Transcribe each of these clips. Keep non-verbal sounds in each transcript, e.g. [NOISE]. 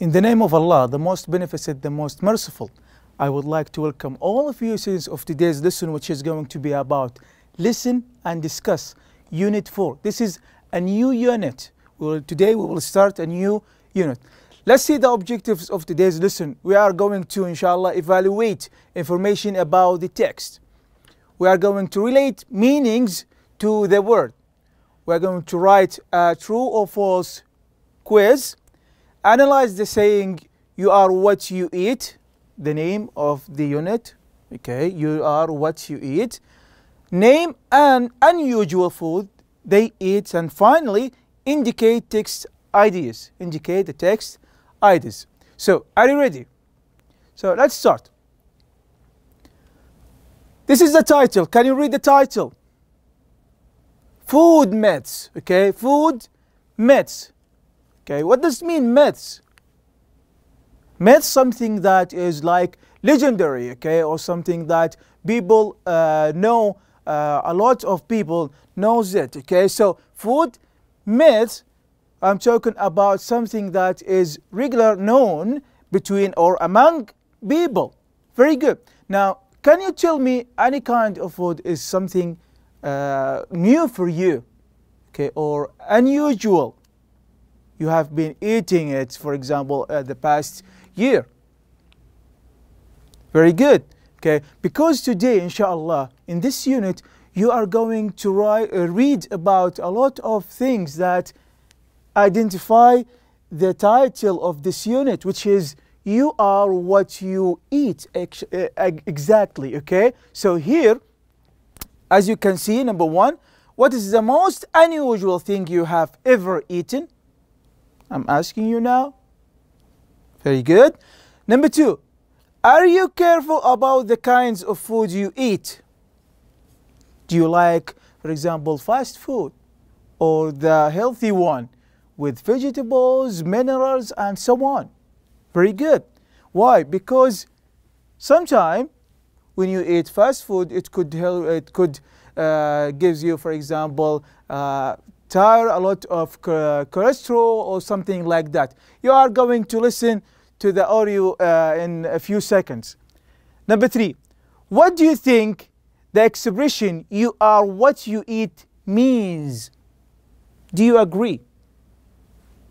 In the name of Allah, the most beneficent, the most merciful, I would like to welcome all of you students of today's lesson, which is going to be about Listen and Discuss, Unit 4. This is a new unit. Well, today we will start a new unit. Let's see the objectives of today's lesson. We are going to, inshallah, evaluate information about the text. We are going to relate meanings to the word. We are going to write a true or false quiz Analyze the saying, you are what you eat, the name of the unit. Okay, you are what you eat. Name an unusual food they eat. And finally, indicate text ideas. Indicate the text ideas. So, are you ready? So, let's start. This is the title. Can you read the title? Food myths. Okay, food myths. Okay, what does it mean, myths? Myths, something that is like legendary, okay, or something that people uh, know, uh, a lot of people knows it, okay? So food myths, I'm talking about something that is regular known between or among people. Very good. Now, can you tell me any kind of food is something uh, new for you, okay, or unusual? you have been eating it, for example, uh, the past year. Very good. Okay, because today, inshallah, in this unit, you are going to write, uh, read about a lot of things that identify the title of this unit, which is You Are What You Eat ex uh, Exactly. Okay, so here, as you can see, number one, what is the most unusual thing you have ever eaten? I'm asking you now. Very good. Number two, are you careful about the kinds of food you eat? Do you like, for example, fast food or the healthy one with vegetables, minerals, and so on? Very good. Why? Because sometimes when you eat fast food, it could help, it could uh, gives you, for example, uh, tire, a lot of cholesterol or something like that. You are going to listen to the audio uh, in a few seconds. Number three, what do you think the expression you are what you eat means? Do you agree?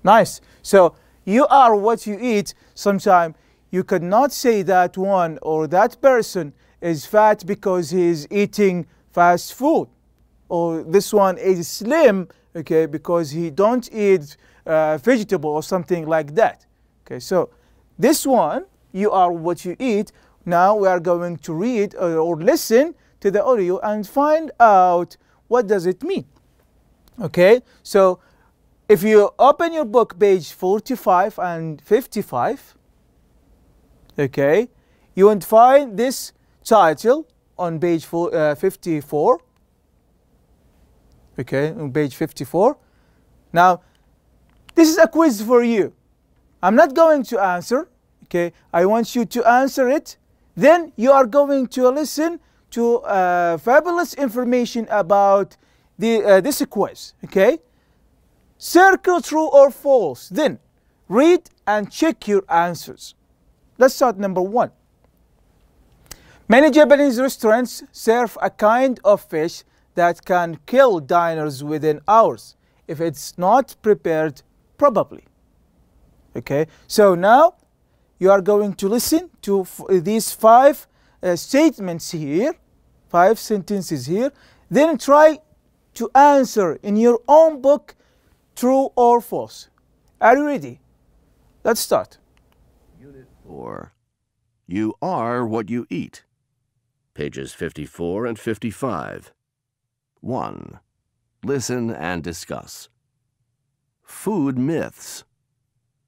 Nice. So you are what you eat. Sometimes you could not say that one or that person is fat because he is eating fast food or this one is slim okay, because he don't eat uh, vegetable or something like that. Okay, so this one, you are what you eat. Now we are going to read or, uh, or listen to the audio and find out what does it mean. Okay, so if you open your book page 45 and 55, okay, you will find this title on page four, uh, 54 okay, on page 54. Now, this is a quiz for you. I'm not going to answer, okay? I want you to answer it. Then you are going to listen to uh, fabulous information about the, uh, this quiz, okay? Circle true or false. Then read and check your answers. Let's start number one. Many Japanese restaurants serve a kind of fish that can kill diners within hours if it's not prepared properly. Okay, so now you are going to listen to these five uh, statements here, five sentences here, then try to answer in your own book true or false. Are you ready? Let's start. Unit 4. You are what you eat. Pages 54 and 55. 1. Listen and discuss. Food myths.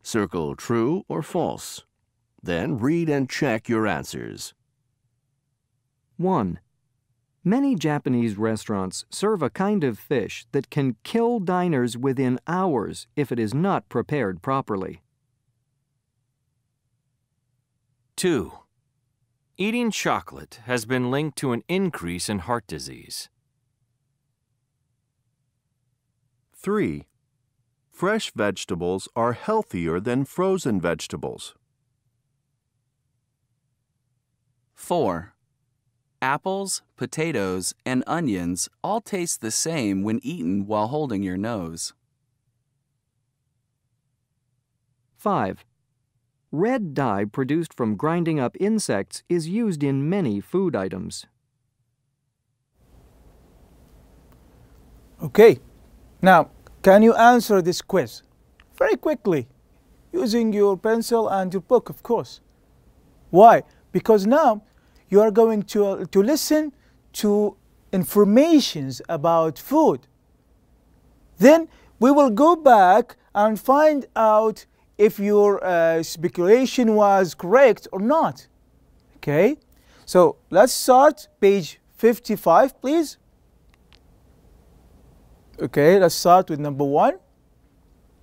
Circle true or false. Then read and check your answers. 1. Many Japanese restaurants serve a kind of fish that can kill diners within hours if it is not prepared properly. 2. Eating chocolate has been linked to an increase in heart disease. 3. Fresh vegetables are healthier than frozen vegetables. 4. Apples, potatoes, and onions all taste the same when eaten while holding your nose. 5. Red dye produced from grinding up insects is used in many food items. Okay, now, can you answer this quiz? Very quickly, using your pencil and your book, of course. Why? Because now you are going to, uh, to listen to informations about food. Then we will go back and find out if your uh, speculation was correct or not. Okay? So let's start page 55, please. Okay, let's start with number one.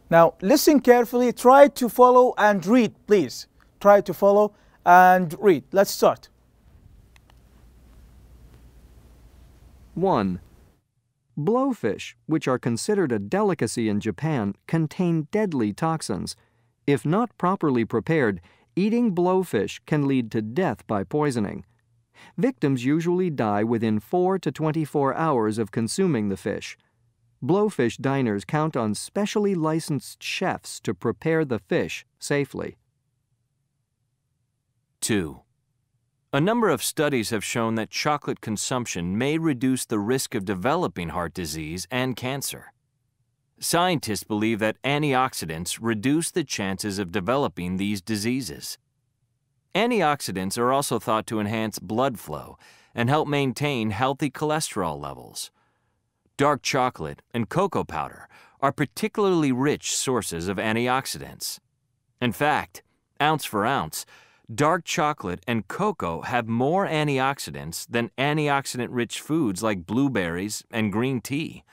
Now, listen carefully. Try to follow and read, please. Try to follow and read. Let's start. 1. Blowfish, which are considered a delicacy in Japan, contain deadly toxins. If not properly prepared, eating blowfish can lead to death by poisoning. Victims usually die within 4 to 24 hours of consuming the fish. Blowfish diners count on specially licensed chefs to prepare the fish safely. 2. A number of studies have shown that chocolate consumption may reduce the risk of developing heart disease and cancer. Scientists believe that antioxidants reduce the chances of developing these diseases. Antioxidants are also thought to enhance blood flow and help maintain healthy cholesterol levels dark chocolate, and cocoa powder are particularly rich sources of antioxidants. In fact, ounce for ounce, dark chocolate and cocoa have more antioxidants than antioxidant-rich foods like blueberries and green tea.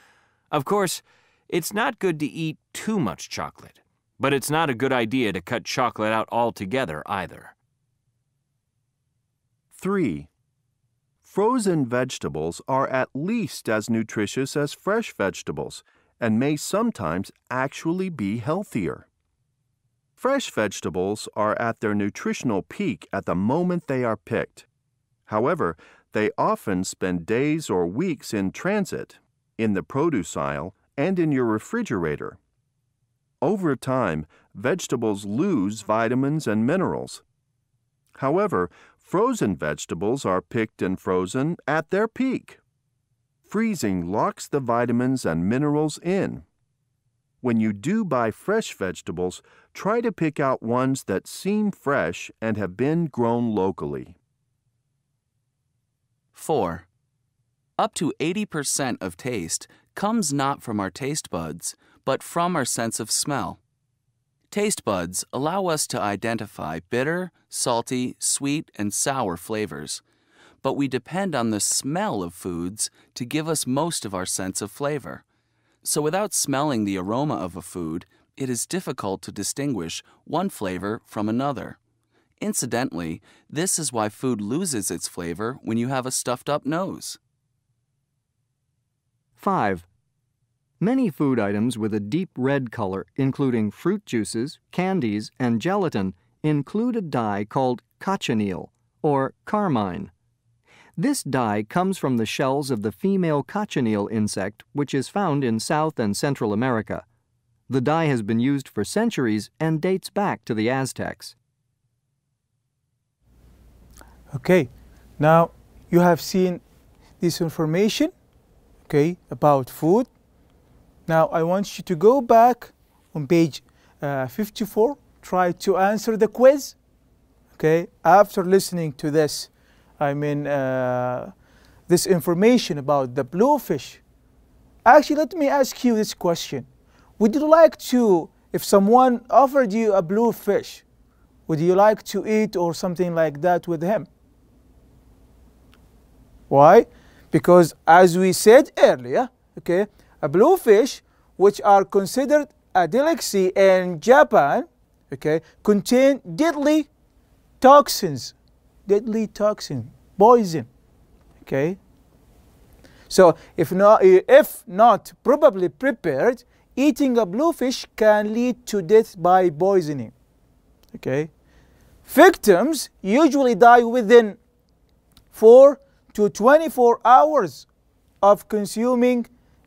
Of course, it's not good to eat too much chocolate, but it's not a good idea to cut chocolate out altogether either. 3. Frozen vegetables are at least as nutritious as fresh vegetables and may sometimes actually be healthier. Fresh vegetables are at their nutritional peak at the moment they are picked. However, they often spend days or weeks in transit, in the produce aisle, and in your refrigerator. Over time, vegetables lose vitamins and minerals. However, Frozen vegetables are picked and frozen at their peak. Freezing locks the vitamins and minerals in. When you do buy fresh vegetables, try to pick out ones that seem fresh and have been grown locally. 4. Up to 80% of taste comes not from our taste buds, but from our sense of smell. Taste buds allow us to identify bitter, salty, sweet, and sour flavors, but we depend on the smell of foods to give us most of our sense of flavor. So without smelling the aroma of a food, it is difficult to distinguish one flavor from another. Incidentally, this is why food loses its flavor when you have a stuffed up nose. 5. Many food items with a deep red color, including fruit juices, candies, and gelatin, include a dye called cochineal, or carmine. This dye comes from the shells of the female cochineal insect, which is found in South and Central America. The dye has been used for centuries and dates back to the Aztecs. Okay, now you have seen this information okay, about food, now I want you to go back on page uh, 54, try to answer the quiz. Okay, after listening to this, I mean, uh, this information about the bluefish. Actually, let me ask you this question. Would you like to, if someone offered you a bluefish, would you like to eat or something like that with him? Why? Because as we said earlier, okay, bluefish, which are considered a delicacy in Japan, okay, contain deadly toxins, deadly toxin, poison, okay. So if not, if not probably prepared, eating a bluefish can lead to death by poisoning, okay. Victims usually die within 4 to 24 hours of consuming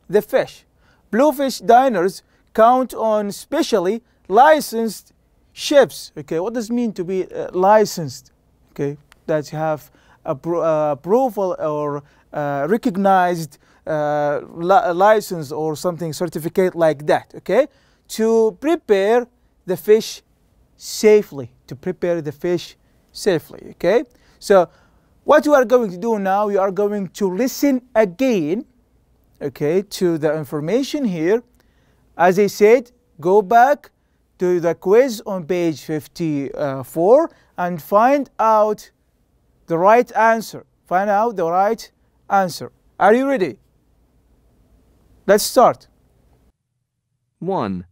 the fish. Bluefish diners count on specially licensed chefs. Okay, what does it mean to be uh, licensed? Okay, that have appro uh, approval or uh, recognized uh, uh, license or something certificate like that. Okay, to prepare the fish safely. To prepare the fish safely. Okay, so what you are going to do now, you are going to listen again okay, to the information here. As I said, go back to the quiz on page 54 and find out the right answer. Find out the right answer. Are you ready? Let's start. 1.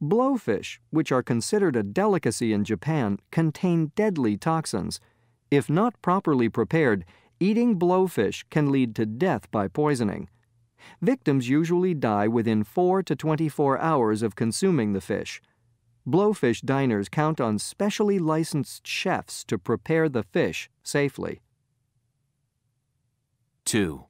Blowfish, which are considered a delicacy in Japan, contain deadly toxins. If not properly prepared, eating blowfish can lead to death by poisoning victims usually die within 4 to 24 hours of consuming the fish. Blowfish diners count on specially licensed chefs to prepare the fish safely. 2.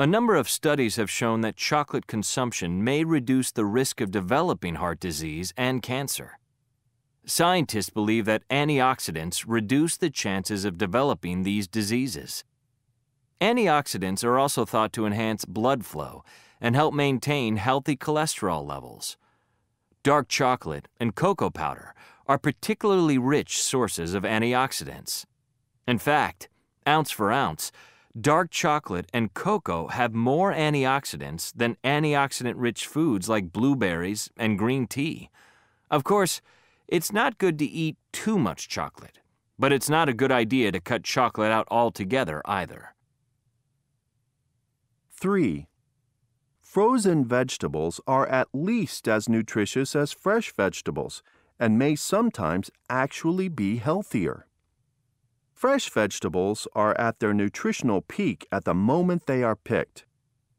A number of studies have shown that chocolate consumption may reduce the risk of developing heart disease and cancer. Scientists believe that antioxidants reduce the chances of developing these diseases. Antioxidants are also thought to enhance blood flow and help maintain healthy cholesterol levels. Dark chocolate and cocoa powder are particularly rich sources of antioxidants. In fact, ounce for ounce, dark chocolate and cocoa have more antioxidants than antioxidant-rich foods like blueberries and green tea. Of course, it's not good to eat too much chocolate, but it's not a good idea to cut chocolate out altogether either. 3. Frozen vegetables are at least as nutritious as fresh vegetables and may sometimes actually be healthier. Fresh vegetables are at their nutritional peak at the moment they are picked.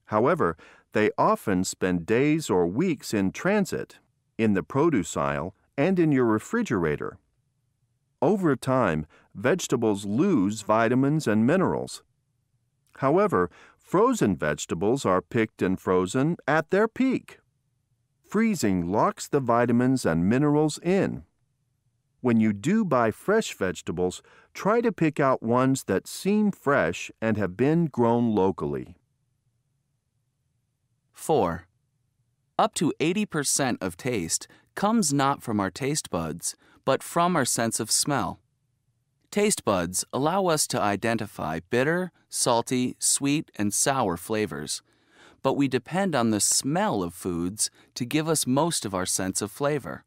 However, they often spend days or weeks in transit, in the produce aisle, and in your refrigerator. Over time, vegetables lose vitamins and minerals. However, Frozen vegetables are picked and frozen at their peak. Freezing locks the vitamins and minerals in. When you do buy fresh vegetables, try to pick out ones that seem fresh and have been grown locally. 4. Up to 80% of taste comes not from our taste buds, but from our sense of smell. Taste buds allow us to identify bitter, salty, sweet, and sour flavors, but we depend on the smell of foods to give us most of our sense of flavor.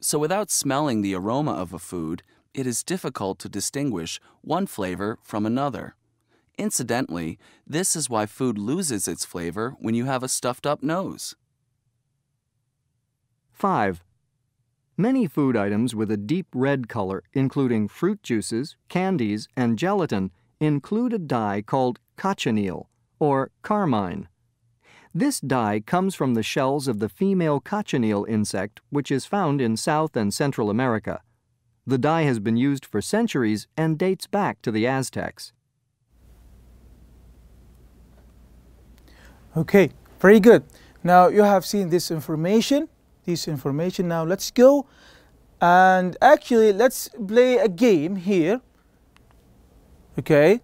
So without smelling the aroma of a food, it is difficult to distinguish one flavor from another. Incidentally, this is why food loses its flavor when you have a stuffed up nose. 5. Many food items with a deep red color, including fruit juices, candies, and gelatin, include a dye called cochineal, or carmine. This dye comes from the shells of the female cochineal insect, which is found in South and Central America. The dye has been used for centuries and dates back to the Aztecs. Okay, very good. Now you have seen this information this information now. Let's go and actually let's play a game here. Okay,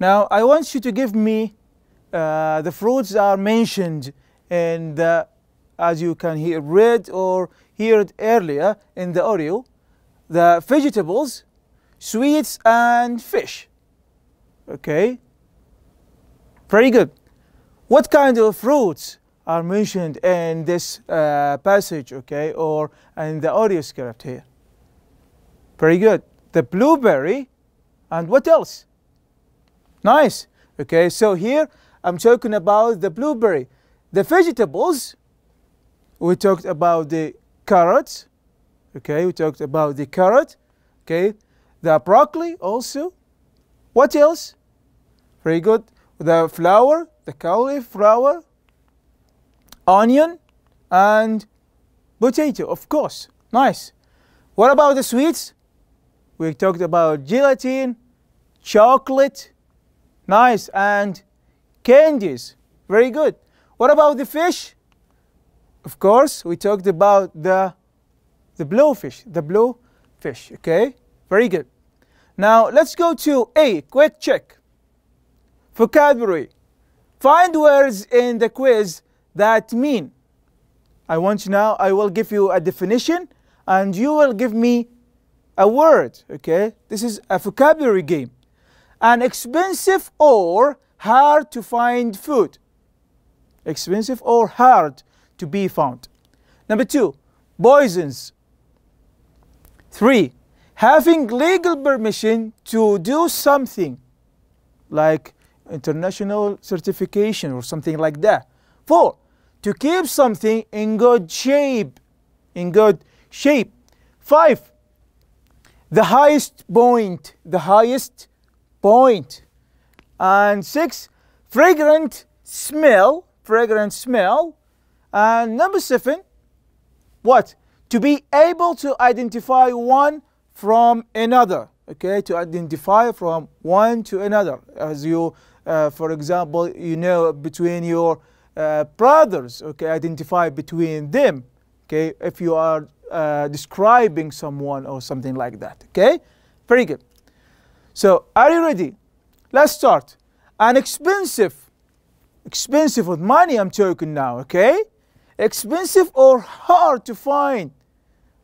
now I want you to give me uh, the fruits are mentioned and as you can hear read or hear it earlier in the audio, the vegetables, sweets and fish. Okay, very good. What kind of fruits are mentioned in this uh, passage, okay, or in the audio script here. Very good. The blueberry and what else? Nice. Okay, so here I'm talking about the blueberry. The vegetables, we talked about the carrots, okay, we talked about the carrot, okay, the broccoli also. What else? Very good. The flower, the cauliflower, onion and potato, of course. Nice. What about the sweets? We talked about gelatin, chocolate, nice, and candies. Very good. What about the fish? Of course, we talked about the, the blowfish, the blue fish, okay? Very good. Now, let's go to A, quick check. Vocabulary. Find words in the quiz that mean? I want you now, I will give you a definition and you will give me a word, okay? This is a vocabulary game. An expensive or hard to find food. Expensive or hard to be found. Number two, poisons. Three, having legal permission to do something like international certification or something like that. Four, to keep something in good shape. In good shape. Five, the highest point. The highest point. And six, fragrant smell. Fragrant smell. And number seven, what? To be able to identify one from another. Okay, to identify from one to another. As you, uh, for example, you know between your uh, brothers, okay, identify between them, okay, if you are uh, describing someone or something like that, okay? Very good. So, are you ready? Let's start. An expensive, expensive with money I'm talking now, okay? Expensive or hard to find,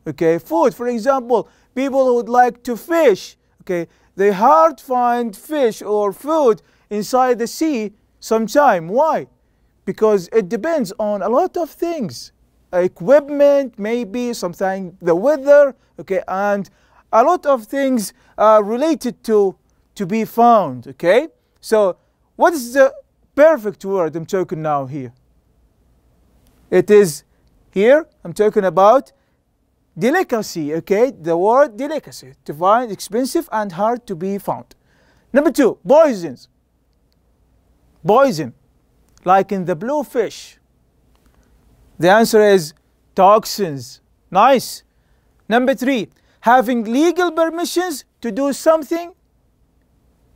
okay? Food, for example, people who would like to fish, okay? They hard find fish or food inside the sea sometime. Why? because it depends on a lot of things equipment maybe sometimes the weather okay and a lot of things are related to to be found okay so what is the perfect word i'm talking now here it is here i'm talking about delicacy okay the word delicacy to find expensive and hard to be found number two poisons poison like in the bluefish? The answer is toxins. Nice. Number three, having legal permissions to do something?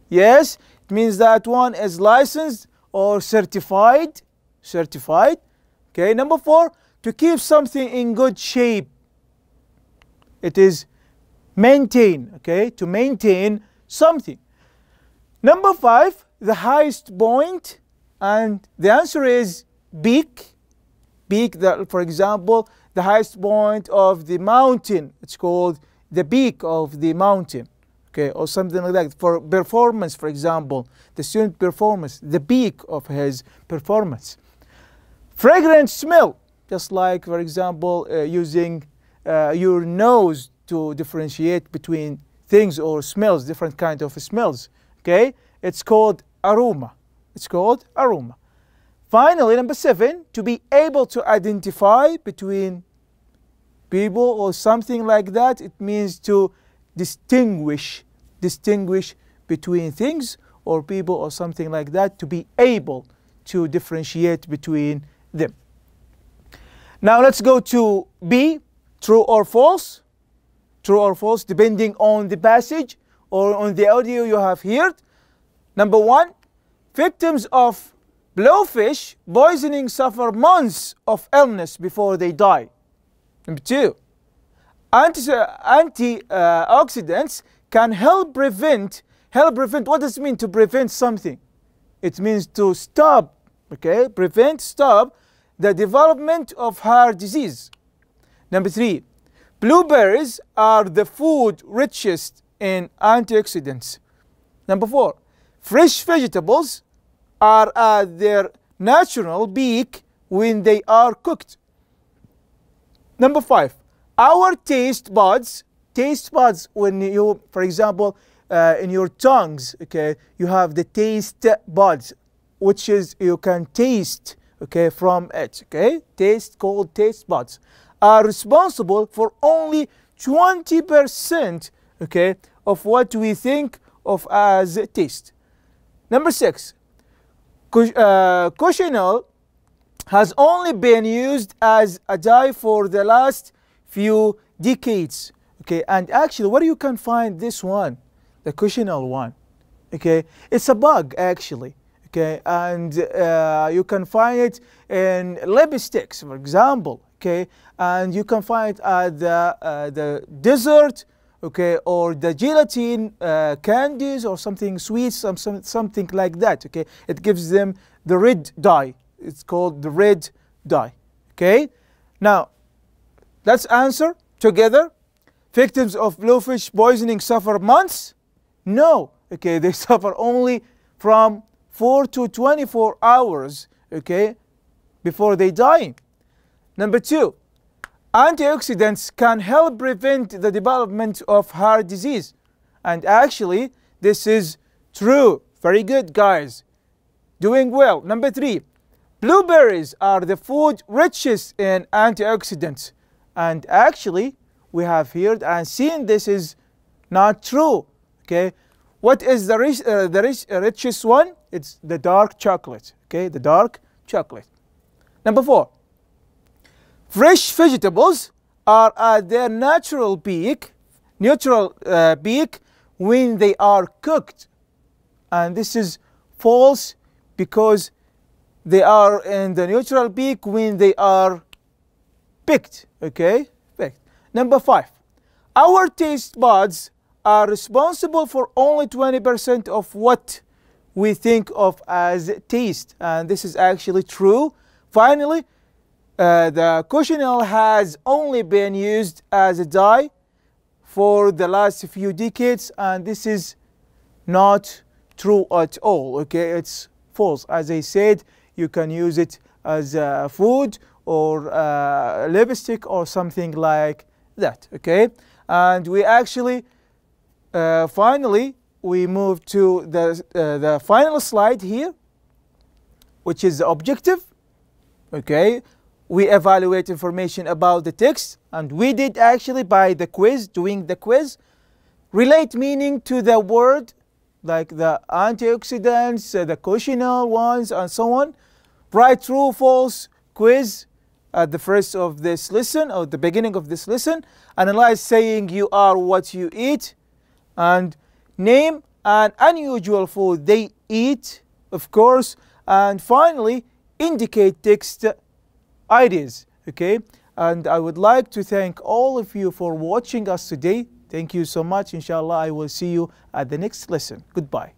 Yes, it means that one is licensed or certified. Certified. Okay, number four, to keep something in good shape. It is maintain, okay, to maintain something. Number five, the highest point and the answer is peak. Peak, for example, the highest point of the mountain. It's called the peak of the mountain, okay, or something like that. For performance, for example, the student performance, the peak of his performance. Fragrant smell, just like, for example, uh, using uh, your nose to differentiate between things or smells, different kind of smells, okay? It's called aroma. It's called aroma. Finally, number seven, to be able to identify between people or something like that. It means to distinguish, distinguish between things or people or something like that, to be able to differentiate between them. Now let's go to B, true or false. True or false, depending on the passage or on the audio you have heard. Number one, Victims of blowfish poisoning suffer months of illness before they die. Number two, uh, antioxidants can help prevent, help prevent, what does it mean to prevent something? It means to stop, okay, prevent, stop the development of heart disease. Number three, blueberries are the food richest in antioxidants. Number four, fresh vegetables are at uh, their natural peak when they are cooked. Number five, our taste buds, taste buds when you, for example, uh, in your tongues, okay, you have the taste buds, which is you can taste, okay, from it, okay? Taste called taste buds are responsible for only 20%, okay, of what we think of as taste. Number six, uh, Cushional has only been used as a dye for the last few decades. Okay, and actually, where you can find this one, the Cushional one, okay, it's a bug actually. Okay, and uh, you can find it in lipsticks, for example. Okay, and you can find it at the, uh, the desert okay, or the gelatin uh, candies or something sweet, some, some, something like that, okay? It gives them the red dye. It's called the red dye, okay? Now, let's answer together. Victims of blowfish poisoning suffer months? No, okay, [LAUGHS] they suffer only from 4 to 24 hours, okay, before they die. Number two, Antioxidants can help prevent the development of heart disease. And actually, this is true. Very good, guys. Doing well. Number three, blueberries are the food richest in antioxidants. And actually, we have heard and seen this is not true. Okay, what is the, rich, uh, the rich, uh, richest one? It's the dark chocolate. Okay, the dark chocolate. Number four, Fresh vegetables are at uh, their natural peak, neutral uh, peak when they are cooked. And this is false because they are in the natural peak when they are picked, okay? Picked. Number five, our taste buds are responsible for only 20% of what we think of as taste. And this is actually true. Finally, uh, the cochineal has only been used as a dye for the last few decades and this is not true at all okay it's false as I said you can use it as uh, food or uh, lipstick or something like that okay and we actually uh, finally we move to the, uh, the final slide here which is the objective okay we evaluate information about the text, and we did actually by the quiz, doing the quiz, relate meaning to the word, like the antioxidants, uh, the cautional ones, and so on. Write true, false quiz at the first of this lesson, or the beginning of this lesson. Analyze saying you are what you eat, and name an unusual food they eat, of course. And finally, indicate text ideas okay and I would like to thank all of you for watching us today thank you so much inshallah I will see you at the next lesson goodbye